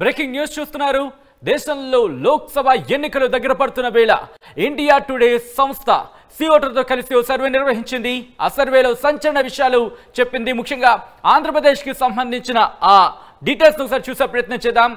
Breaking news చూస్తున్నారు దేశంలో లోక్సభ ఎన్నికలు దగ్గర పడుతున్న వేళ ఇండియా టుడే సంస్థ సి ఓటర్తో కలిసి సర్వే నిర్వహించింది ఆ సర్వేలో సంచలన విషయాలు చెప్పింది ముఖ్యంగా ఆంధ్రప్రదేశ్కి సంబంధించిన ఆ డీటెయిల్స్ ఒకసారి చూసే ప్రయత్నం చేద్దాం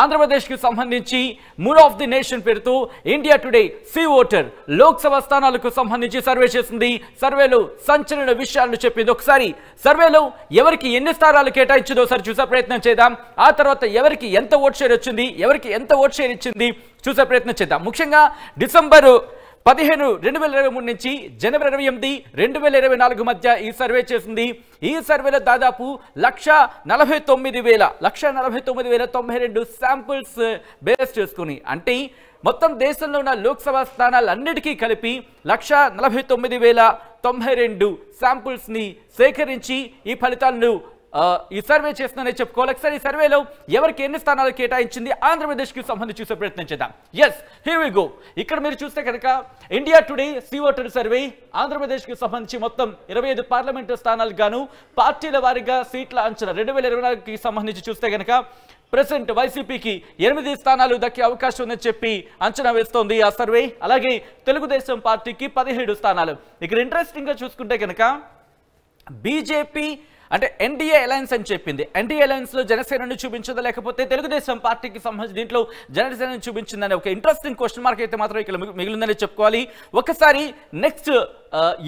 ఆంధ్రప్రదేశ్కి సంబంధించి మూడ్ ఆఫ్ ది నేషన్ పేరుతో India today C voter Lok Sabha స్థానాలకు సంబంధించి సర్వే చేసింది సర్వేలో సంచలన విషయాలను చెప్పింది ఒకసారి సర్వేలో ఎవరికి ఎన్ని స్థానాలు కేటాయించిందో ఒకసారి చూసే ప్రయత్నం చేద్దాం ఆ తర్వాత ఎవరికి ఎంత ఓట్ షేర్ వచ్చింది ఎవరికి ఎంత ఓట్ షేర్ ఇచ్చింది చూసే ప్రయత్నం చేద్దాం ముఖ్యంగా డిసెంబరు పదిహేను రెండు వేల ఇరవై మూడు నుంచి జనవరి ఇరవై ఎనిమిది రెండు వేల ఇరవై నాలుగు మధ్య ఈ సర్వే చేసింది ఈ సర్వేలో దాదాపు లక్ష నలభై తొమ్మిది వేల లక్ష నలభై తొమ్మిది వేల తొంభై రెండు శాంపుల్స్ బేస్ చేసుకుని అంటే మొత్తం దేశంలో ఉన్న లోక్సభ స్థానాలన్నిటికీ కలిపి లక్ష నలభై తొమ్మిది వేల తొంభై రెండు శాంపుల్స్ని సేకరించి ఈ ఫలితాలను ఈ సర్వే చేస్తుందని చెప్పుకోవాలి ఒకసారి ఈ సర్వేలో ఎవరికి ఎన్ని స్థానాలు కేటాయించింది ఆంధ్రప్రదేశ్కి సంబంధించి చూసే ప్రయత్నం చేద్దాం ఎస్ హీ వి గో ఇక్కడ మీరు చూస్తే కనుక India today C voter survey ఆంధ్రప్రదేశ్కి సంబంధించి మొత్తం ఇరవై ఐదు పార్లమెంటు స్థానాలు గాను పార్టీల వారిగా సీట్ల అంచనా రెండు వేల ఇరవై నాలుగుకి సంబంధించి చూస్తే కనుక ప్రజెంట్ వైసీపీకి ఎనిమిది స్థానాలు దక్కే అవకాశం ఉందని చెప్పి అంచనా వేస్తోంది ఆ సర్వే అలాగే తెలుగుదేశం పార్టీకి పదిహేడు స్థానాలు ఇక్కడ ఇంట్రెస్టింగ్గా చూసుకుంటే కనుక బీజేపీ అంటే ఎన్డీఏ అలయన్స్ అని చెప్పింది ఎన్డీఏ అలయన్స్లో జనసేనను చూపించదా లేకపోతే తెలుగుదేశం పార్టీకి సంబంధించి దీంట్లో జనసేనను చూపించిందని ఒక ఇంట్రెస్టింగ్ క్వశ్చన్ మార్క్ అయితే మాత్రం ఇక్కడ మిగిలిందని చెప్పుకోవాలి ఒకసారి నెక్స్ట్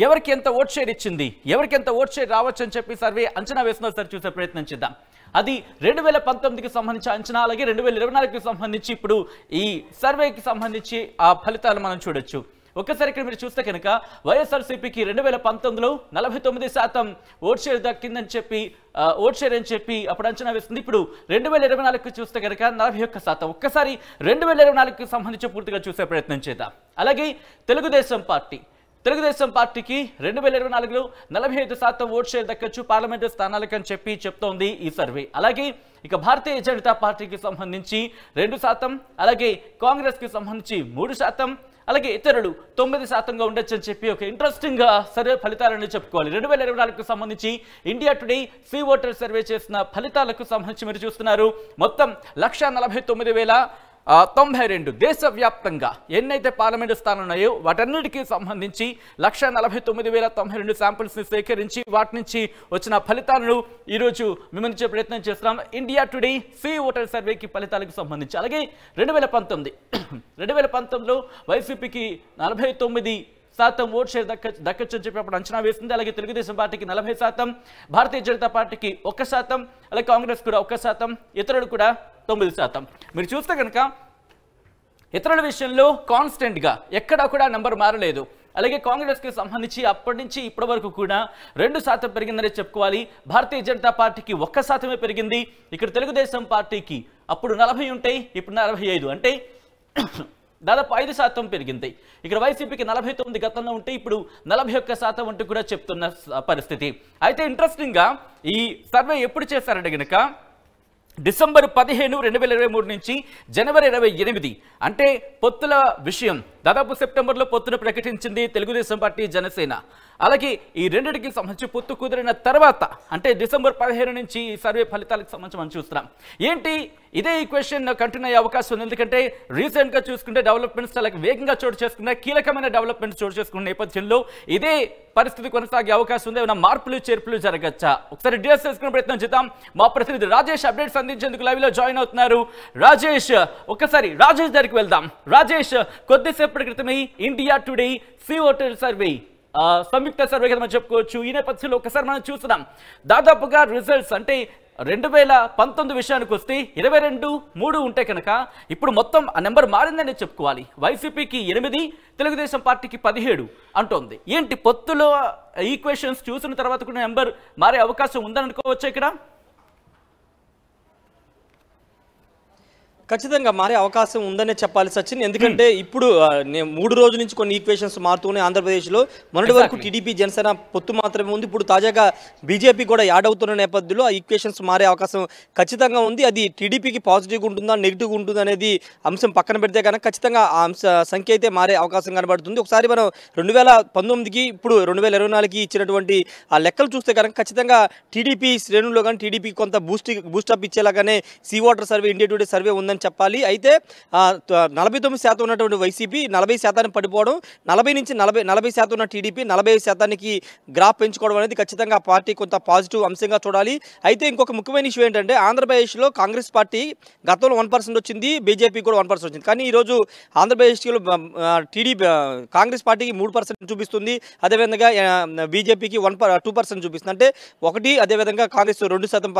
ఎవరికి ఎంత ఓట్ షేర్ ఇచ్చింది ఎవరికి ఎంత ఓట్ షేర్ రావచ్చు అని చెప్పి సర్వే అంచనా వేసిన సరి చూసే ప్రయత్నం చేద్దాం అది రెండు వేల పంతొమ్మిదికి సంబంధించి అంచనా అలాగే రెండు వేల ఇరవై నాలుగుకి సంబంధించి ఇప్పుడు ఈ సర్వేకి సంబంధించి ఆ ఫలితాలు మనం చూడొచ్చు ఒక్కసారి ఇక్కడ మీరు చూస్తే కనుక వైఎస్ఆర్సీపీకి రెండు వేల పంతొమ్మిదిలో నలభై తొమ్మిది శాతం ఓట్ షేర్ దక్కిందని చెప్పి ఓట్ షేర్ అని చెప్పి అప్పుడు అంచనా వేస్తుంది ఇప్పుడు రెండు వేల ఇరవై నాలుగుకి చూస్తే కనుక నలభై ఒక్క శాతం ఒక్కసారి రెండు వేల ఇరవై నాలుగుకి సంబంధించి పూర్తిగా చూసే ప్రయత్నం చేద్దాం అలాగే తెలుగుదేశం పార్టీ తెలుగుదేశం పార్టీకి రెండు వేల ఇరవై నాలుగులో నలభై ఐదు శాతం ఓట్ షేర్ దక్కచ్చు పార్లమెంటు అని చెప్పి చెప్తోంది ఈ సర్వే అలాగే ఇక భారతీయ జనతా పార్టీకి సంబంధించి రెండు శాతం అలాగే కాంగ్రెస్కి సంబంధించి మూడు శాతం అలాగే ఇతరులు తొమ్మిది శాతంగా ఉండొచ్చు అని చెప్పి ఒక ఇంట్రెస్టింగ్గా సరే ఫలితాలని చెప్పుకోవాలి రెండు వేల ఇరవై నాలుగుకు సంబంధించి India today C voter survey చేసిన ఫలితాలకు సంబంధించి మీరు చూస్తున్నారు మొత్తం లక్ష నలభై తొమ్మిది వేల తొంభై రెండు దేశవ్యాప్తంగా ఎన్నైతే పార్లమెంటు స్థానాలు ఉన్నాయో వాటన్నిటికీ సంబంధించి లక్ష నలభై తొమ్మిది వేల తొంభై రెండు శాంపిల్స్ని సేకరించి వాటి నుంచి వచ్చిన ఫలితాలను ఈరోజు మిమ్మల్ని ప్రయత్నం చేస్తున్నాం ఇండియా టుడే సి ఓటర్ సర్వేకి ఫలితాలకు సంబంధించి అలాగే రెండు వేల పంతొమ్మిది రెండు వేల పంతొమ్మిదిలో వైసీపీకి నలభై తొమ్మిది శాతం ఓట్ షేర్ దక్క దక్కచ్చు చెప్పి అప్పుడు అంచనా వేసింది అలాగే తెలుగుదేశం పార్టీకి నలభై శాతం భారతీయ జనతా పార్టీకి ఒక్క శాతం అలాగే కాంగ్రెస్ కూడా ఒక్క శాతం ఇతరులు కూడా తొమ్మిది శాతం మీరు చూస్తే కనుక ఇతరుల విషయంలో కాన్స్టెంట్గా ఎక్కడా కూడా నెంబర్ మారలేదు అలాగే కాంగ్రెస్కి సంబంధించి అప్పటి నుంచి ఇప్పటి వరకు కూడా రెండు శాతం పెరిగిందనే చెప్పుకోవాలి భారతీయ జనతా పార్టీకి ఒక్క శాతమే పెరిగింది ఇక్కడ తెలుగుదేశం పార్టీకి అప్పుడు నలభై ఉంటాయి ఇప్పుడు నలభై ఐదు అంటే దాదాపు ఐదు శాతం పెరిగింది ఇక్కడ వైసీపీకి నలభై తొమ్మిది గతంలో ఉంటే ఇప్పుడు నలభై ఒక్క శాతం అంటూ కూడా చెప్తున్న పరిస్థితి అయితే ఇంట్రెస్టింగ్గా ఈ సర్వే ఎప్పుడు చేశారంటే గనక డిసెంబర్ పదిహేను రెండు వేల ఇరవై మూడు నుంచి జనవరి ఇరవై ఎనిమిది అంటే పొత్తుల విషయం దాదాపు సెప్టెంబర్లో పొత్తును ప్రకటించింది తెలుగుదేశం పార్టీ జనసేన అలాగే ఈ రెండింటికి సంబంధించి పొత్తు కుదిరిన తర్వాత అంటే డిసెంబర్ పదిహేను నుంచి ఈ సర్వే ఫలితాలకు సంబంధించి మనం చూస్తున్నాం ఏంటి ఇదే ఈ క్వశ్చన్ కంటిన్యూ అయ్యే అవకాశం ఉంది ఎందుకంటే రీసెంట్గా చూసుకుంటే డెవలప్మెంట్స్ చాలా వేగంగా చోటు చేసుకున్న కీలకమైన డెవలప్మెంట్స్ చోటు చేసుకున్న నేపథ్యంలో ఇదే పరిస్థితి కొనసాగే అవకాశం ఉంది ఏమైనా మార్పులు చేర్పులు జరగచ్చా ఒకసారి డిఎస్ చేసుకునే ప్రయత్నం చేద్దాం మా ప్రతినిధి రాజేష్ అప్డేట్స్ అందించేందుకు లైవ్లో జాయిన్ అవుతున్నారు రాజేష్ ఒకసారి రాజేష్ దగ్గరికి వెళ్దాం రాజేష్ కొద్దిసేపటి క్రితమే ఇండియా టుడే సిఓటెల్ సర్వే సంయుక్త సర్వేగా మనం చెప్పుకోవచ్చు ఈ నేపథ్యంలో ఒకసారి మనం చూస్తున్నాం దాదాపుగా రిజల్ట్స్ అంటే రెండు వేల పంతొమ్మిది విషయానికి వస్తే ఇరవై రెండు మూడు ఉంటే కనుక ఇప్పుడు మొత్తం ఆ నెంబర్ మారిందని చెప్పుకోవాలి వైసీపీకి ఎనిమిది తెలుగుదేశం పార్టీకి పదిహేడు అంటోంది ఏంటి పొత్తులో ఈక్వేషన్స్ చూసిన తర్వాత కూడా నెంబర్ మారే అవకాశం ఉందని అనుకోవచ్చు ఇక్కడ ఖచ్చితంగా మారే అవకాశం ఉందనే చెప్పాలి సచిన్ ఎందుకంటే hmm. ఇప్పుడు మూడు రోజుల నుంచి కొన్ని ఈక్వేషన్స్ మారుతూనే ఆంధ్రప్రదేశ్లో మొన్నటి వరకు టీడీపీ జనసేన పొత్తు మాత్రమే ఉంది ఇప్పుడు తాజాగా బీజేపీ కూడా యాడ్ అవుతున్న నేపథ్యంలో ఆ ఈక్వేషన్స్ మారే అవకాశం ఖచ్చితంగా ఉంది అది టీడీపీకి పాజిటివ్గా ఉంటుందా నెగిటివ్గా ఉంటుంది అనేది అంశం పక్కన పెడితే కనుక ఖచ్చితంగా ఆ అంశ సంఖ్య అయితే మారే అవకాశం కనబడుతుంది ఒకసారి మనం రెండు వేల పంతొమ్మిదికి ఇప్పుడు రెండు వేల ఇరవై నాలుగుకి ఇచ్చినటువంటి ఆ లెక్కలు చూస్తే కనుక ఖచ్చితంగా టీడీపీ శ్రేణుల్లో కానీ టీడీపీ కొంత బూస్ట్ బూస్టప్ ఇచ్చేలాగానే C voter survey India today survey ఉందని అని చెప్పాలి అయితే నలభై తొమ్మిది శాతం ఉన్నటువంటి వైసీపీ నలభై శాతానికి పడిపోవడం నలభై నుంచి నలభై నలభై శాతం ఉన్న టీడీపీ నలభై శాతానికి గ్రాఫ్ పెంచుకోవడం అనేది ఖచ్చితంగా పార్టీ కొంత పాజిటివ్ అంశంగా చూడాలి అయితే ఇంకొక ముఖ్యమైన ఇష్యూ ఏంటంటే ఆంధ్రప్రదేశ్లో కాంగ్రెస్ పార్టీ గతంలో వన్ పర్సెంట్ వచ్చింది బీజేపీ కూడా వన్ పర్సెంట్ వచ్చింది కానీ ఈరోజు ఆంధ్రప్రదేశ్లో టీడీపీ కాంగ్రెస్ పార్టీకి మూడు పర్సెంట్ చూపిస్తుంది అదేవిధంగా బీజేపీకి వన్ టూ పర్సెంట్ చూపిస్తుంది అంటే ఒకటి అదేవిధంగా కాంగ్రెస్ రెండు శాతం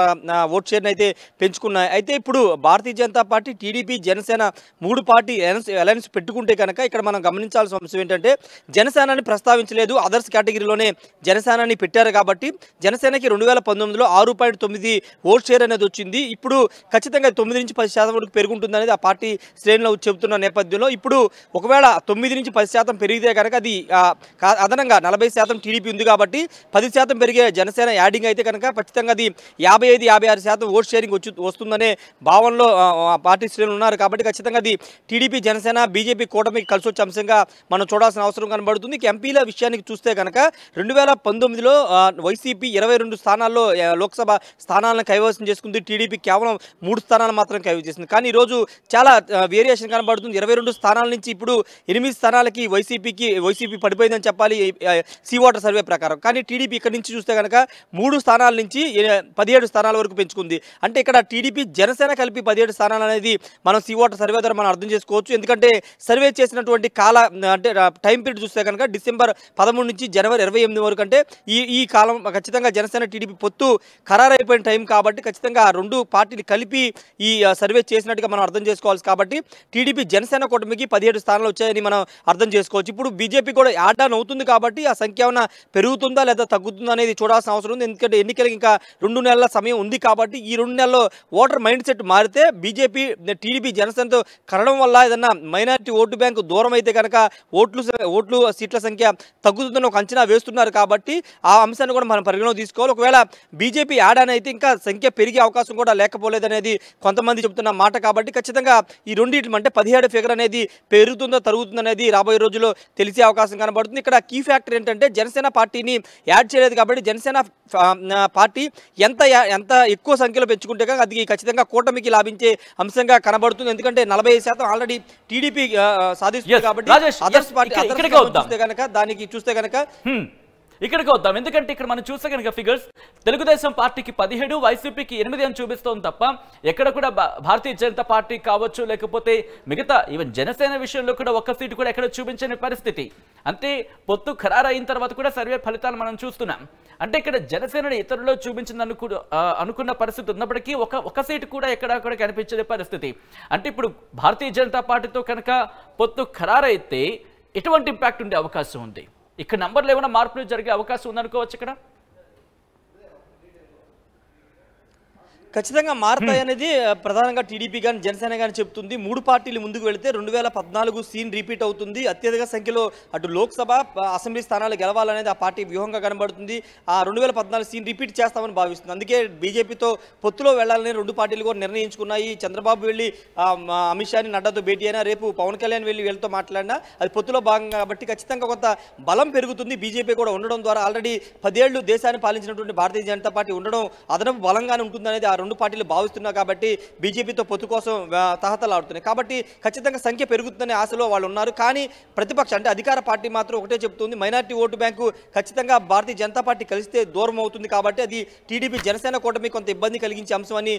ఓట్ షేర్ని అయితే పెంచుకున్నాయి అయితే ఇప్పుడు Bharatiya Janata party party TDP Janasena మూడు పార్టీ అలయన్స్ పెట్టుకుంటే కనుక ఇక్కడ మనం గమనించాల్సిన అంశం ఏంటంటే జనసేనని ప్రస్తావించలేదు అదర్స్ కేటగిరీలోనే జనసేనని పెట్టారు కాబట్టి జనసేనకి రెండు వేల పంతొమ్మిదిలో ఆరు పాయింట్ తొమ్మిది ఓట్ షేర్ అనేది వచ్చింది ఇప్పుడు ఖచ్చితంగా తొమ్మిది నుంచి పది శాతం వరకు పెరుగుంటుంది అనేది ఆ పార్టీ శ్రేణిలో చెబుతున్న నేపథ్యంలో ఇప్పుడు ఒకవేళ తొమ్మిది నుంచి పది శాతం పెరిగితే కనుక అది అదనంగా నలభై శాతం టీడీపీ ఉంది కాబట్టి పది శాతం పెరిగే జనసేన యాడింగ్ అయితే కనుక ఖచ్చితంగా అది యాభై ఐదు యాభై ఆరు శాతం ఓట్ షేరింగ్ వచ్చి వస్తుందనే భావనలో పార్టీ శ్రేణులు ఉన్నారు కాబట్టి ఖచ్చితంగా అది టీడీపీ జనసేన బీజేపీ కూటమి కలిసి వచ్చే అంశంగా మనం చూడాల్సిన అవసరం కనబడుతుంది ఎంపీల విషయానికి చూస్తే కనుక రెండు వేల పంతొమ్మిదిలో వైసీపీ ఇరవై రెండు స్థానాల్లో లోక్సభ స్థానాలను కైవసం చేసుకుంది టీడీపీ కేవలం మూడు స్థానాలు మాత్రం కైవసం చేసింది కానీ ఈరోజు చాలా వేరియేషన్ కనబడుతుంది ఇరవై రెండు స్థానాల నుంచి ఇప్పుడు ఎనిమిది స్థానాలకి వైసీపీకి వైసీపీ పడిపోయిందని చెప్పాలి సీ వాటర్ సర్వే ప్రకారం కానీ టీడీపీ ఇక్కడ నుంచి చూస్తే కనుక మూడు స్థానాల నుంచి పదిహేడు స్థానాల వరకు పెంచుకుంది అంటే ఇక్కడ టీడీపీ జనసేన కలిపి పదిహేడు స్థానాలు అనేది అనేది మనం సీ వాటర్ సర్వే ద్వారా మనం అర్థం చేసుకోవచ్చు ఎందుకంటే సర్వే చేసినటువంటి కాల అంటే టైం పీరియడ్ చూస్తే కనుక డిసెంబర్ పదమూడు నుంచి జనవరి ఇరవై ఎనిమిది వరకు అంటే ఈ ఈ కాలం ఖచ్చితంగా జనసేన టీడీపీ పొత్తు ఖరారైపోయిన టైం కాబట్టి ఖచ్చితంగా రెండు పార్టీలు కలిపి ఈ సర్వే చేసినట్టుగా మనం అర్థం చేసుకోవాలి కాబట్టి టీడీపీ జనసేన కూటమికి పదిహేడు స్థానాలు వచ్చాయని మనం అర్థం చేసుకోవచ్చు ఇప్పుడు బీజేపీ కూడా యాడ్ ఆన్ అవుతుంది కాబట్టి ఆ సంఖ్య ఏమైనా పెరుగుతుందా లేదా తగ్గుతుందా అనేది చూడాల్సిన అవసరం ఉంది ఎందుకంటే ఎన్నికలకి ఇంకా రెండు నెలల సమయం ఉంది కాబట్టి ఈ రెండు నెలల్లో ఓటర్ మైండ్ సెట్ మారితే బీజేపీ టీడీపీ జనసేనతో కలడం వల్ల ఏదన్నా మైనార్టీ ఓటు బ్యాంకు దూరం అయితే కనుక ఓట్లు ఓట్లు సీట్ల సంఖ్య తగ్గుతుందని ఒక అంచనా వేస్తున్నారు కాబట్టి ఆ అంశాన్ని కూడా మనం పరిగణలోకి తీసుకోవాలి ఒకవేళ బీజేపీ యాడ్ అయితే ఇంకా సంఖ్య పెరిగే అవకాశం కూడా లేకపోలేదనేది కొంతమంది చెబుతున్న మాట కాబట్టి ఖచ్చితంగా ఈ రెండింటి అంటే పదిహేడు ఫిగర్ అనేది పెరుగుతుందో తరుగుతుందనేది రాబోయే రోజుల్లో తెలిసే అవకాశం కనబడుతుంది ఇక్కడ కీ ఫ్యాక్టర్ ఏంటంటే జనసేన పార్టీని యాడ్ చేయలేదు కాబట్టి జనసేన పార్టీ ఎంత ఎంత ఎక్కువ సంఖ్యలో పెంచుకుంటే కనుక అది ఖచ్చితంగా కూటమికి లాభించే అంశం విధంగా కనబడుతుంది ఎందుకంటే నలభై శాతం ఆల్రెడీ టీడీపీ సాధిస్తుంది కాబట్టి దానికి చూస్తే కనుక ఇక్కడికి వద్దాం ఎందుకంటే ఇక్కడ మనం చూస్తే కనుక ఫిగర్స్ తెలుగుదేశం పార్టీకి పదిహేడు వైసీపీకి ఎనిమిది అని చూపిస్తోంది తప్ప ఎక్కడ కూడా భారతీయ జనతా పార్టీ కావచ్చు లేకపోతే మిగతా ఈవెన్ జనసేన విషయంలో కూడా ఒక్క సీటు కూడా ఎక్కడ చూపించని పరిస్థితి అంతే పొత్తు ఖరారైన తర్వాత కూడా సర్వే ఫలితాలు మనం చూస్తున్నాం అంటే ఇక్కడ జనసేనని ఇతరుల్లో చూపించింది అనుకు అనుకున్న పరిస్థితి ఉన్నప్పటికీ ఒక ఒక సీటు కూడా ఎక్కడ అక్కడ కనిపించని పరిస్థితి అంటే ఇప్పుడు భారతీయ జనతా పార్టీతో కనుక పొత్తు ఖరారైతే ఎటువంటి ఇంపాక్ట్ ఉండే అవకాశం ఉంది ఇక్కడ నంబర్లు ఏమైనా మార్పులు జరిగే అవకాశం ఉందనుకోవచ్చు ఇక్కడ ఖచ్చితంగా మారతాయనేది ప్రధానంగా టీడీపీ కానీ జనసేన కానీ చెప్తుంది మూడు పార్టీలు ముందుకు వెళితే రెండు వేల పద్నాలుగు సీన్ రిపీట్ అవుతుంది అత్యధిక సంఖ్యలో అటు లోక్సభ అసెంబ్లీ స్థానాలు గెలవాలనేది ఆ పార్టీ వ్యూహంగా కనబడుతుంది ఆ రెండు వేల పద్నాలుగు సీన్ రిపీట్ చేస్తామని భావిస్తుంది అందుకే బీజేపీతో పొత్తులో వెళ్లాలని రెండు పార్టీలు కూడా నిర్ణయించుకున్నాయి చంద్రబాబు వెళ్ళి అమిత్ షాని నడ్డాతో భేటీ అయినా రేపు పవన్ కళ్యాణ్ వెళ్ళి వీళ్ళతో మాట్లాడినా అది పొత్తులో భాగంగా కాబట్టి ఖచ్చితంగా కొంత బలం పెరుగుతుంది బీజేపీ కూడా ఉండడం ద్వారా ఆల్రెడీ పదేళ్లు దేశాన్ని పాలించినటువంటి భారతీయ జనతా పార్టీ ఉండడం అదనపు బలంగానే ఉంటుందనేది ఆ రెండు పార్టీలు భావిస్తున్నాయి కాబట్టి బీజేపీతో పొత్తు కోసం తహతలాడుతున్నాయి కాబట్టి ఖచ్చితంగా సంఖ్య పెరుగుతుందనే ఆశలో వాళ్ళు ఉన్నారు కానీ ప్రతిపక్షం అంటే అధికార పార్టీ మాత్రం ఒకటే చెబుతుంది మైనార్టీ ఓటు బ్యాంకు ఖచ్చితంగా భారతీయ జనతా పార్టీ కలిస్తే దూరం అవుతుంది కాబట్టి అది టీడీపీ జనసేన కూటమి కొంత ఇబ్బంది కలిగించే అంశం అని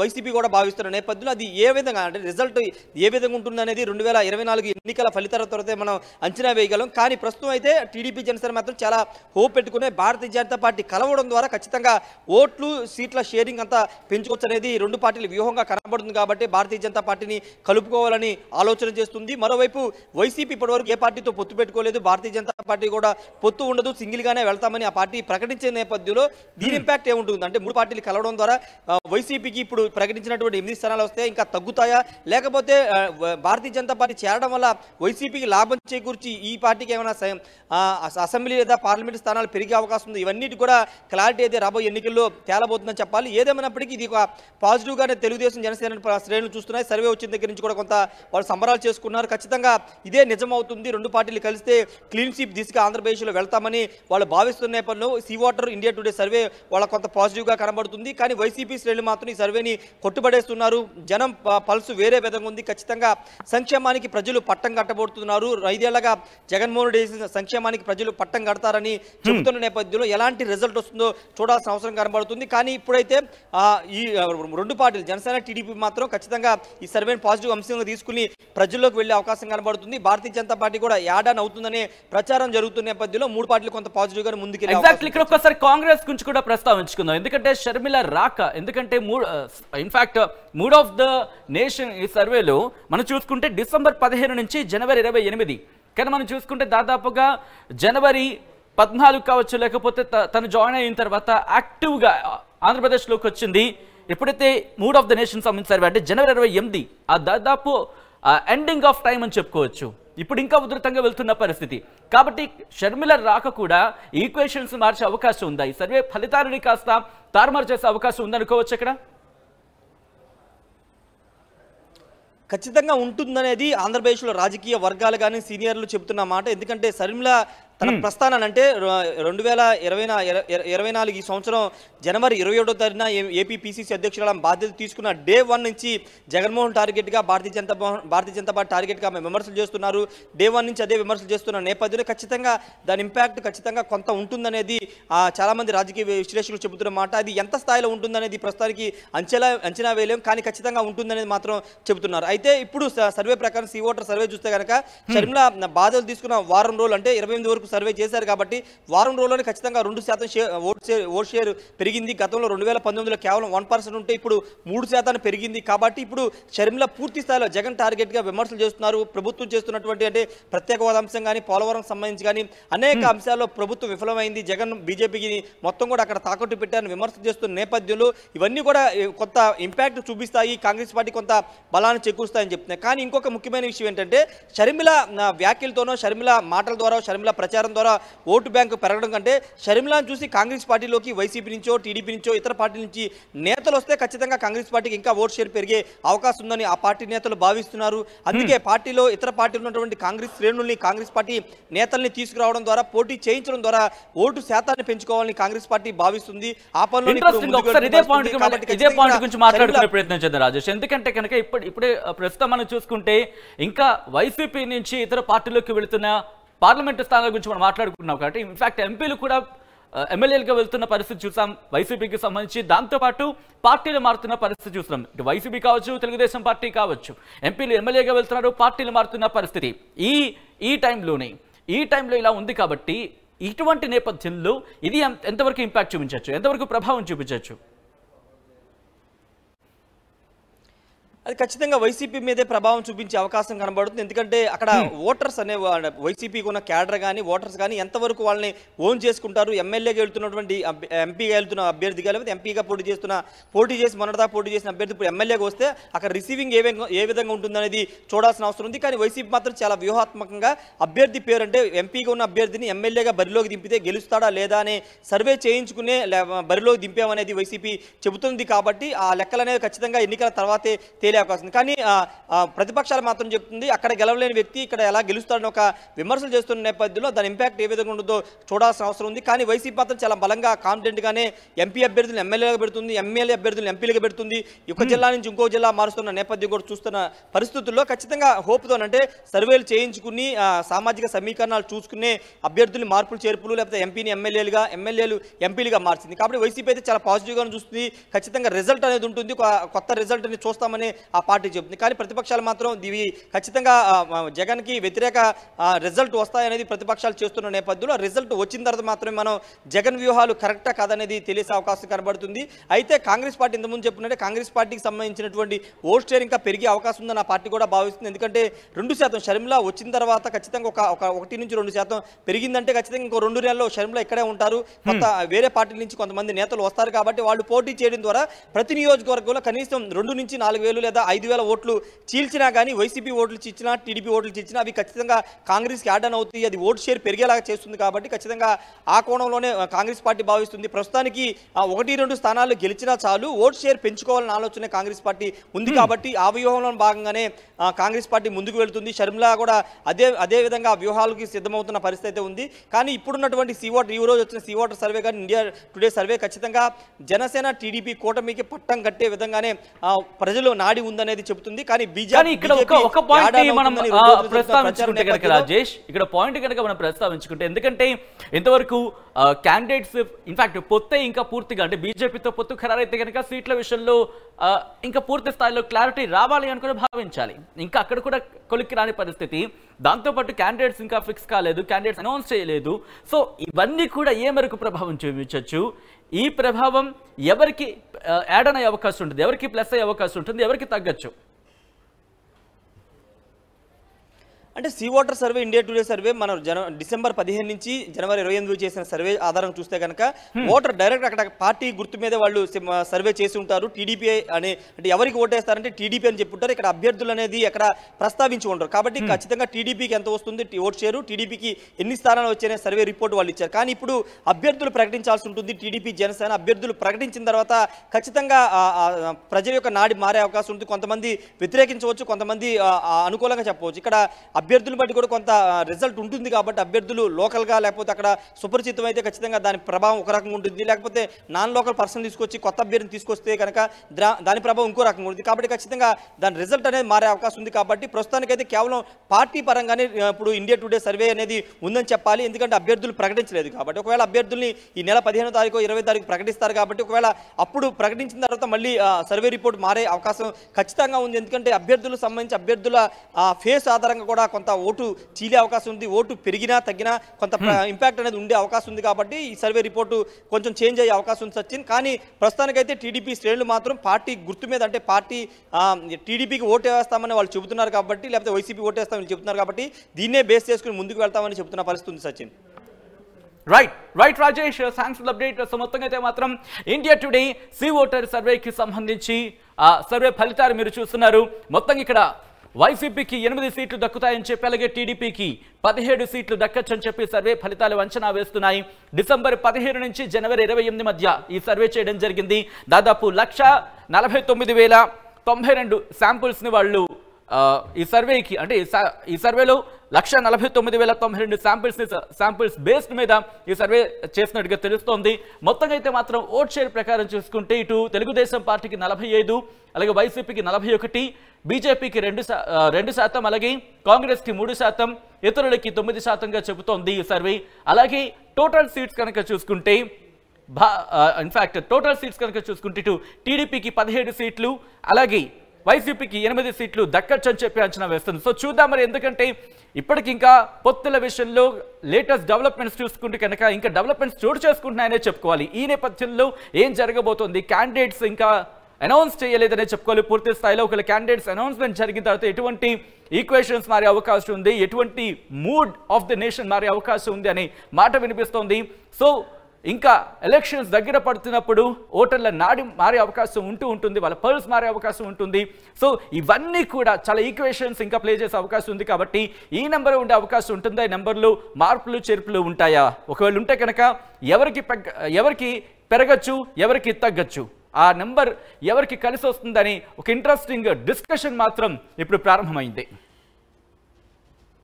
వైసీపీ కూడా భావిస్తున్న నేపథ్యంలో అది ఏ విధంగా అంటే రిజల్ట్ ఏ విధంగా ఉంటుందనేది రెండు వేల ఇరవై నాలుగు ఎన్నికల ఫలితాల తర్వాత మనం అంచనా వేయగలం కానీ ప్రస్తుతం అయితే టీడీపీ జనసేన మాత్రం చాలా హోప్ పెట్టుకునే భారతీయ జనతా పార్టీ కలవడం ద్వారా ఖచ్చితంగా ఓట్లు సీట్ల షేరింగ్ అంతా పెంచుకోవచ్చు అనేది రెండు పార్టీలు వ్యూహంగా కనబడుతుంది కాబట్టి భారతీయ జనతా పార్టీని కలుపుకోవాలని ఆలోచన చేస్తుంది మరోవైపు వైసీపీ ఇప్పటివరకు ఏ పార్టీతో పొత్తు పెట్టుకోలేదు భారతీయ జనతా పార్టీ కూడా పొత్తు ఉండదు సింగిల్గానే వెళ్తామని ఆ పార్టీ ప్రకటించే నేపథ్యంలో దీని ఇంపాక్ట్ hmm. ఏముంటుంది అంటే మూడు పార్టీలు కలవడం ద్వారా వైసీపీకి ఇప్పుడు ప్రకటించినటువంటి ఎనిమిది స్థానాలు వస్తే ఇంకా తగ్గుతాయా లేకపోతే భారతీయ జనతా పార్టీ చేరడం వల్ల వైసీపీకి లాభం చేకూర్చి ఈ పార్టీకి ఏమైనా అసెంబ్లీ లేదా పార్లమెంట్ స్థానాలు పెరిగే అవకాశం ఉంది ఇవన్నీ కూడా క్లారిటీ అయితే రాబోయే ఎన్నికల్లో తేలబోతుందని చెప్పాలి ఏదేమైనప్పటికీ అయినప్పటికీ ఇది ఒక పాజిటివ్గానే తెలుగుదేశం జనసేన శ్రేణులు చూస్తున్నాయి సర్వే వచ్చిన దగ్గర నుంచి కూడా కొంత వాళ్ళు సంబరాలు చేసుకున్నారు ఖచ్చితంగా ఇదే నిజమవుతుంది రెండు పార్టీలు కలిస్తే క్లీన్ స్వీప్ దిశగా ఆంధ్రప్రదేశ్లో వెళ్తామని వాళ్ళు భావిస్తున్న నేపథ్యంలో C voter India today survey వాళ్ళ కొంత పాజిటివ్గా కనబడుతుంది కానీ వైసీపీ శ్రేణులు మాత్రం ఈ సర్వేని కొట్టుబడేస్తున్నారు జనం పల్సు వేరే విధంగా ఉంది ఖచ్చితంగా సంక్షేమానికి ప్రజలు పట్టం కట్టబడుతున్నారు ఐదేళ్లగా జగన్మోహన్ రెడ్డి సంక్షేమానికి ప్రజలు పట్టం కడతారని చెబుతున్న నేపథ్యంలో ఎలాంటి రిజల్ట్ వస్తుందో చూడాల్సిన అవసరం కనబడుతుంది కానీ ఇప్పుడైతే ఈ రెండు పార్టీలు జనసేన టీడీపీ మాత్రం ఖచ్చితంగా ఈ సర్వేను పాజిటివ్ అంశంగా తీసుకుని ప్రజల్లోకి వెళ్లే అవకాశం కనబడుతుంది భారతీయ జనతా పార్టీ కూడా యాడాన్ అవుతుందనే ప్రచారం జరుగుతున్న నేపథ్యంలో మూడు పార్టీలు కొంత పాజిటివ్ గా ముందుకెళ్ళి ఇక్కడ ఒక్కసారి కాంగ్రెస్ గురించి కూడా ప్రస్తావించుకుందాం ఎందుకంటే షర్మిల రాక ఎందుకంటే in fact mood of the nation ఈ సర్వేలో మనం చూసుకుంటే డిసెంబర్ పదిహేను నుంచి జనవరి ఇరవై ఎనిమిది కానీ మనం చూసుకుంటే దాదాపుగా జనవరి పద్నాలుగు కావచ్చు లేకపోతే తను జాయిన్ అయిన తర్వాత యాక్టివ్గా ఆంధ్రప్రదేశ్లోకి వచ్చింది ఎప్పుడైతే మూడ్ ఆఫ్ ద నేషన్ సంబంధించిన సర్వే అంటే జనవరి ఇరవై ఎనిమిది ఆ దాదాపు ఎండింగ్ ఆఫ్ టైం అని చెప్పుకోవచ్చు ఇప్పుడు ఇంకా ఉధృతంగా వెళ్తున్న పరిస్థితి కాబట్టి షర్మిల రాక కూడా ఈక్వేషన్స్ మార్చే అవకాశం ఉందా ఈ సర్వే ఫలితాలని కాస్త తారుమారు చేసే అవకాశం ఉందనుకోవచ్చు ఇక్కడ ఖచ్చితంగా ఉంటుందనేది ఆంధ్రప్రదేశ్లో రాజకీయ వర్గాలు కానీ సీనియర్లు చెబుతున్న మాట ఎందుకంటే షర్మిల తన అంటే రెండు వేల ఇరవై ఇరవై నాలుగు ఈ సంవత్సరం జనవరి ఇరవై ఒకటో తారీఖున ఏపీ పిసిసి అధ్యక్షుల బాధ్యత తీసుకున్న డే వన్ నుంచి జగన్మోహన్ టార్గెట్గా భారతీయ జనతా భారతీయ జనతా పార్టీ టార్గెట్గా ఆమె విమర్శలు చేస్తున్నారు డే వన్ నుంచి అదే విమర్శలు చేస్తున్న నేపథ్యంలో ఖచ్చితంగా దాని ఇంపాక్ట్ ఖచ్చితంగా కొంత ఉంటుందనేది చాలామంది రాజకీయ విశ్లేషకులు చెబుతున్న మాట అది ఎంత స్థాయిలో ఉంటుందనేది ప్రస్తుతానికి అంచనా అంచనా వేయలేం కానీ ఖచ్చితంగా ఉంటుందనేది మాత్రం చెబుతున్నారు అయితే ఇప్పుడు సర్వే ప్రకారం సీ ఓటర్ సర్వే చూస్తే కనుక షర్మిల బాధ్యత తీసుకున్న వారం రోజులు అంటే ఇరవై వరకు మేరకు సర్వే చేశారు కాబట్టి వారం రోజులని ఖచ్చితంగా రెండు శాతం ఓట్ షేర్ ఓట్ షేర్ పెరిగింది గతంలో రెండు వేల పంతొమ్మిదిలో కేవలం వన్ పర్సెంట్ ఉంటే ఇప్పుడు మూడు శాతాన్ని పెరిగింది కాబట్టి ఇప్పుడు షర్మిల పూర్తి స్థాయిలో జగన్ టార్గెట్గా విమర్శలు చేస్తున్నారు ప్రభుత్వం చేస్తున్నటువంటి అంటే ప్రత్యేకవాద అంశం కానీ పోలవరం సంబంధించి కానీ అనేక అంశాల్లో ప్రభుత్వం విఫలమైంది జగన్ బీజేపీకి మొత్తం కూడా అక్కడ తాకట్టు పెట్టారని విమర్శలు చేస్తున్న నేపథ్యంలో ఇవన్నీ కూడా కొంత ఇంపాక్ట్ చూపిస్తాయి కాంగ్రెస్ పార్టీ కొంత బలాన్ని చెక్కుస్తాయని చెప్తున్నాయి కానీ ఇంకొక ముఖ్యమైన విషయం ఏంటంటే షర్మిల వ్యాఖ్యలతోనో షర్మిల మాటల ద్వారా షర్మిల ప్రచారం ప్రచారం ద్వారా ఓటు బ్యాంకు పెరగడం కంటే షర్మిలాను చూసి కాంగ్రెస్ పార్టీలోకి వైసీపీ నుంచో టీడీపీ నుంచో ఇతర పార్టీ నుంచి నేతలు వస్తే ఖచ్చితంగా కాంగ్రెస్ పార్టీకి ఇంకా ఓటు షేర్ పెరిగే అవకాశం ఉందని ఆ పార్టీ నేతలు భావిస్తున్నారు అందుకే పార్టీలో ఇతర పార్టీలు ఉన్నటువంటి కాంగ్రెస్ శ్రేణుల్ని కాంగ్రెస్ పార్టీ నేతల్ని తీసుకురావడం ద్వారా పోటీ చేయించడం ద్వారా ఓటు శాతాన్ని పెంచుకోవాలని కాంగ్రెస్ పార్టీ భావిస్తుంది ఆ పనులు రాజేష్ ఎందుకంటే కనుక ఇప్పుడు ఇప్పుడే ప్రస్తుతం మనం చూసుకుంటే ఇంకా వైసీపీ నుంచి ఇతర పార్టీలోకి వెళుతున్న పార్లమెంటు స్థానాల గురించి మనం మాట్లాడుకుంటున్నాం కాబట్టి ఇన్ఫ్యాక్ట్ ఎంపీలు కూడా ఎమ్మెల్యేలుగా వెళ్తున్న పరిస్థితి చూసాం వైసీపీకి సంబంధించి దాంతోపాటు పార్టీలు మారుతున్న పరిస్థితి చూస్తున్నాం ఇటు వైసీపీ కావచ్చు తెలుగుదేశం పార్టీ కావచ్చు ఎంపీలు ఎమ్మెల్యేగా వెళ్తున్నారు పార్టీలు మారుతున్న పరిస్థితి ఈ ఈ టైంలోనే ఈ టైంలో ఇలా ఉంది కాబట్టి ఇటువంటి నేపథ్యంలో ఇది ఎంతవరకు ఇంపాక్ట్ చూపించవచ్చు ఎంతవరకు ప్రభావం చూపించవచ్చు అది ఖచ్చితంగా వైసీపీ మీదే ప్రభావం చూపించే అవకాశం కనబడుతుంది ఎందుకంటే అక్కడ hmm. ఓటర్స్ అనే వైసీపీకి ఉన్న క్యాడర్ కానీ ఓటర్స్ కానీ ఎంతవరకు వాళ్ళని ఓన్ చేసుకుంటారు ఎమ్మెల్యేగా వెళ్తున్నటువంటి ఎంపీగా వెళ్తున్న అభ్యర్థిగా లేకపోతే ఎంపీగా పోటీ చేస్తున్న పోటీ చేసి మొన్నదా పోటీ చేసిన అభ్యర్థి ఇప్పుడు ఎమ్మెల్యేగా వస్తే అక్కడ రిసీవింగ్ ఏ ఏ విధంగా ఉంటుందనేది చూడాల్సిన అవసరం ఉంది కానీ వైసీపీ మాత్రం చాలా వ్యూహాత్మకంగా అభ్యర్థి పేరు అంటే ఎంపీగా ఉన్న అభ్యర్థిని ఎమ్మెల్యేగా బరిలోకి దింపితే గెలుస్తాడా లేదా అనే సర్వే చేయించుకునే బరిలోకి దింపామనేది వైసీపీ చెబుతుంది కాబట్టి ఆ లెక్కలనేవి ఖచ్చితంగా ఎన్నికల తర్వాతే తేలి వెళ్ళే అవకాశం కానీ ప్రతిపక్షాలు మాత్రం చెప్తుంది అక్కడ గెలవలేని వ్యక్తి ఇక్కడ ఎలా గెలుస్తాడని ఒక విమర్శలు చేస్తున్న నేపథ్యంలో దాని ఇంపాక్ట్ ఏ విధంగా ఉండదో చూడాల్సిన అవసరం ఉంది కానీ వైసీపీ మాత్రం చాలా బలంగా కాన్ఫిడెంట్గానే ఎంపీ అభ్యర్థులను ఎమ్మెల్యేగా పెడుతుంది ఎమ్మెల్యే అభ్యర్థులను ఎంపీలుగా పెడుతుంది ఒక hmm. జిల్లా నుంచి ఇంకో జిల్లా మారుస్తున్న నేపథ్యం కూడా చూస్తున్న పరిస్థితుల్లో ఖచ్చితంగా హోప్తోనంటే సర్వేలు చేయించుకుని సామాజిక సమీకరణాలు చూసుకునే అభ్యర్థులు మార్పులు చేర్పులు లేకపోతే ఎంపీని ఎమ్మెల్యేలుగా ఎమ్మెల్యేలు ఎంపీలుగా మార్చింది కాబట్టి వైసీపీ అయితే చాలా పాజిటివ్గానే చూస్తుంది ఖచ్చితంగా రిజల్ట్ అనేది ఉంటుంది కొత్త రిజల్ట్ని చూస్తామని ఆ పార్టీ చెబుతుంది కానీ ప్రతిపక్షాలు మాత్రం ఇవి ఖచ్చితంగా జగన్కి వ్యతిరేక రిజల్ట్ వస్తాయనేది ప్రతిపక్షాలు చేస్తున్న నేపథ్యంలో రిజల్ట్ వచ్చిన తర్వాత మాత్రమే మనం జగన్ వ్యూహాలు కరెక్టా కాదనేది తెలిసే అవకాశం కనబడుతుంది అయితే కాంగ్రెస్ పార్టీ ఇంతకుముందు చెప్పినట్టే కాంగ్రెస్ పార్టీకి సంబంధించినటువంటి ఓట్ షేర్ ఇంకా పెరిగే అవకాశం ఉందని ఆ పార్టీ కూడా భావిస్తుంది ఎందుకంటే రెండు శాతం షర్మిల వచ్చిన తర్వాత ఖచ్చితంగా ఒక ఒకటి నుంచి రెండు శాతం పెరిగిందంటే ఖచ్చితంగా ఇంకో రెండు నెలల్లో షర్మిల ఇక్కడే ఉంటారు కొంత వేరే పార్టీల నుంచి కొంతమంది నేతలు వస్తారు కాబట్టి వాళ్ళు పోటీ చేయడం ద్వారా ప్రతి నియోజకవర్గంలో కనీసం రెండు నుంచి నాలుగు లేదా లేదా ఐదు వేల ఓట్లు చీల్చినా కానీ వైసీపీ ఓట్లు చీల్చినా టీడీపీ ఓట్లు చీల్చినా అవి ఖచ్చితంగా కాంగ్రెస్కి యాడ్ అని అవుతాయి అది ఓటు షేర్ పెరిగేలాగా చేస్తుంది కాబట్టి ఖచ్చితంగా ఆ కోణంలోనే కాంగ్రెస్ పార్టీ భావిస్తుంది ప్రస్తుతానికి ఒకటి రెండు స్థానాలు గెలిచినా చాలు ఓటు షేర్ పెంచుకోవాలని ఆలోచన కాంగ్రెస్ పార్టీ ఉంది కాబట్టి ఆ వ్యూహంలో భాగంగానే కాంగ్రెస్ పార్టీ ముందుకు వెళ్తుంది షర్మిల కూడా అదే అదే విధంగా వ్యూహాలకి సిద్ధమవుతున్న పరిస్థితి అయితే ఉంది కానీ ఇప్పుడున్నటువంటి సీ ఓటర్ ఈ రోజు వచ్చిన సీ ఓటర్ సర్వే కానీ ఇండియా టుడే సర్వే ఖచ్చితంగా జనసేన టీడీపీ కూటమికి పట్టం కట్టే విధంగానే ప్రజలు నాడి ఉందనేది చెబుతుంది కానీ బీజేపీ ఇక్కడ ఒక పాయింట్ మనం ప్రస్తావించుకుంటే కనుక రాజేష్ ఇక్కడ పాయింట్ కనుక మనం ప్రస్తావించుకుంటే ఎందుకంటే ఇంతవరకు క్యాండిడేట్స్ ఇన్ఫాక్ట్ పొత్తే ఇంకా పూర్తిగా అంటే బీజేపీతో పొత్తు ఖరారైతే కనుక సీట్ల విషయంలో ఇంకా పూర్తి స్థాయిలో క్లారిటీ రావాలి అనుకుని భావించాలి ఇంకా అక్కడ కూడా కొలిక్కి రాని పరిస్థితి దాంతోపాటు క్యాండిడేట్స్ ఇంకా ఫిక్స్ కాలేదు క్యాండిడేట్స్ అనౌన్స్ చేయలేదు సో ఇవన్నీ కూడా ఏ మేరకు ప్రభావం చూపించవచ్చు ఈ ప్రభావం ఎవరికి యాడ్ అనే అవకాశం ఉంటుంది ఎవరికి ప్లస్ అయ్యే అవకాశం ఉంటుంది ఎవరికి తగ్గచ్చు అంటే C voter survey India today survey మనం జన డిసెంబర్ పదిహేను నుంచి జనవరి ఇరవై ఎనిమిది చేసిన సర్వే ఆధారం చూస్తే కనుక ఓటర్ డైరెక్ట్ అక్కడ పార్టీ గుర్తు మీద వాళ్ళు సర్వే చేసి ఉంటారు టీడీపీ అనే అంటే ఎవరికి ఓటేస్తారంటే టీడీపీ అని చెప్పుంటారు ఇక్కడ అభ్యర్థులు అనేది అక్కడ ప్రస్తావించి ఉంటారు కాబట్టి hmm. ఖచ్చితంగా టీడీపీకి ఎంత వస్తుంది ఓట్ షేరు టీడీపీకి ఎన్ని స్థానాలు వచ్చాయనే సర్వే రిపోర్ట్ వాళ్ళు ఇచ్చారు కానీ ఇప్పుడు అభ్యర్థులు ప్రకటించాల్సి ఉంటుంది టీడీపీ జనసేన అభ్యర్థులు ప్రకటించిన తర్వాత ఖచ్చితంగా ప్రజల యొక్క నాడి మారే అవకాశం ఉంటుంది కొంతమంది వ్యతిరేకించవచ్చు కొంతమంది అనుకూలంగా చెప్పవచ్చు ఇక్కడ అభ్యర్థులు బట్టి కూడా కొంత రిజల్ట్ ఉంటుంది కాబట్టి అభ్యర్థులు లోకల్గా లేకపోతే అక్కడ సుపరిచితం అయితే ఖచ్చితంగా దాని ప్రభావం ఒక రకంగా ఉంటుంది లేకపోతే నాన్ లోకల్ పర్సన్ తీసుకొచ్చి కొత్త అభ్యర్థిని తీసుకొస్తే కనుక దాని ప్రభావం ఇంకో రకంగా ఉంటుంది కాబట్టి ఖచ్చితంగా దాని రిజల్ట్ అనేది మారే అవకాశం ఉంది కాబట్టి ప్రస్తుతానికైతే కేవలం పార్టీ పరంగానే ఇప్పుడు ఇండియా టుడే సర్వే అనేది ఉందని చెప్పాలి ఎందుకంటే అభ్యర్థులు ప్రకటించలేదు కాబట్టి ఒకవేళ అభ్యర్థుల్ని ఈ నెల పదిహేనో తారీఖు ఇరవై తారీఖు ప్రకటిస్తారు కాబట్టి ఒకవేళ అప్పుడు ప్రకటించిన తర్వాత మళ్ళీ సర్వే రిపోర్ట్ మారే అవకాశం ఖచ్చితంగా ఉంది ఎందుకంటే అభ్యర్థులకు సంబంధించి అభ్యర్థుల ఫేస్ ఆధారంగా కూడా కొంత ఓటు చీలే అవకాశం ఉంది ఓటు పెరిగినా తగ్గినా కొంత ఇంపాక్ట్ hmm. అనేది ఉండే అవకాశం ఉంది కాబట్టి ఈ సర్వే రిపోర్టు కొంచెం చేంజ్ అయ్యే అవకాశం ఉంది సచిన్ కానీ ప్రస్తుతానికైతే టీడీపీ శ్రేణులు మాత్రం పార్టీ గుర్తు మీద అంటే పార్టీ టీడీపీకి ఓటు వేస్తామని వాళ్ళు చెబుతున్నారు కాబట్టి లేకపోతే వైసీపీ ఓటు వేస్తామని చెబుతున్నారు కాబట్టి దీన్నే బేస్ చేసుకుని ముందుకు వెళ్తామని చెబుతున్న పరిస్థితి ఉంది Sachin right right Rajesh thanks update so మొత్తంగా అయితే మాత్రం ఇండియా టుడే సీ ఓటర్ సర్వేకి సంబంధించి సర్వే ఫలితాలు మీరు చూస్తున్నారు మొత్తం ఇక్కడ వైసీపీకి ఎనిమిది సీట్లు దక్కుతాయని చెప్పి అలాగే టీడీపీకి పదిహేడు సీట్లు దక్కచ్చని చెప్పి సర్వే ఫలితాలు అంచనా వేస్తున్నాయి డిసెంబర్ పదిహేడు నుంచి జనవరి ఇరవై ఎనిమిది మధ్య ఈ సర్వే చేయడం జరిగింది దాదాపు లక్ష నలభై తొమ్మిది వేల తొంభై రెండు శాంపుల్స్ని వాళ్ళు ఈ సర్వేకి అంటే ఈ సర్వేలో లక్ష నలభై తొమ్మిది వేల తొంభై రెండు శాంపిల్స్ శాంపిల్స్ బేస్డ్ మీద ఈ సర్వే చేసినట్టుగా తెలుస్తోంది మొత్తంగా అయితే మాత్రం ఓట్ షేర్ ప్రకారం చూసుకుంటే ఇటు తెలుగుదేశం పార్టీకి నలభై ఐదు అలాగే వైసీపీకి నలభై ఒకటి బీజేపీకి రెండు రెండు శాతం అలాగే కాంగ్రెస్కి మూడు శాతం ఇతరులకి తొమ్మిది శాతంగా చెబుతోంది ఈ సర్వే అలాగే టోటల్ సీట్స్ కనుక చూసుకుంటే భా ఇన్ఫ్యాక్ట్ టోటల్ సీట్స్ కనుక చూసుకుంటే ఇటు టీడీపీకి పదిహేడు సీట్లు అలాగే వైసీపీకి ఎనిమిది సీట్లు దక్కచ్చని చెప్పి అంచనా వేస్తుంది సో చూద్దాం మరి ఎందుకంటే ఇప్పటికి ఇంకా పొత్తుల విషయంలో లేటెస్ట్ డెవలప్మెంట్స్ చూసుకుంటే కనుక ఇంకా డెవలప్మెంట్స్ చోటు చేసుకుంటున్నాయనే చెప్పుకోవాలి ఈ నేపథ్యంలో ఏం జరగబోతోంది క్యాండిడేట్స్ ఇంకా అనౌన్స్ చేయలేదనే చెప్పుకోవాలి పూర్తి స్థాయిలో ఒకవేళ క్యాండిడేట్స్ అనౌన్స్మెంట్ జరిగిన తర్వాత ఎటువంటి ఈక్వేషన్స్ మారే అవకాశం ఉంది ఎటువంటి మూడ్ ఆఫ్ ద నేషన్ మారే అవకాశం ఉంది అనే మాట వినిపిస్తోంది సో ఇంకా ఎలక్షన్స్ దగ్గర పడుతున్నప్పుడు ఓటర్ల నాడి మారే అవకాశం ఉంటూ ఉంటుంది వాళ్ళ పర్ల్స్ మారే అవకాశం ఉంటుంది సో ఇవన్నీ కూడా చాలా ఈక్వేషన్స్ ఇంకా ప్లే చేసే అవకాశం ఉంది కాబట్టి ఈ నెంబర్ ఉండే అవకాశం ఉంటుందా ఈ నెంబర్లు మార్పులు చేర్పులు ఉంటాయా ఒకవేళ ఉంటే కనుక ఎవరికి ఎవరికి పెరగచ్చు ఎవరికి తగ్గచ్చు ఆ నెంబర్ ఎవరికి కలిసి వస్తుందని ఒక ఇంట్రెస్టింగ్ డిస్కషన్ మాత్రం ఇప్పుడు ప్రారంభమైంది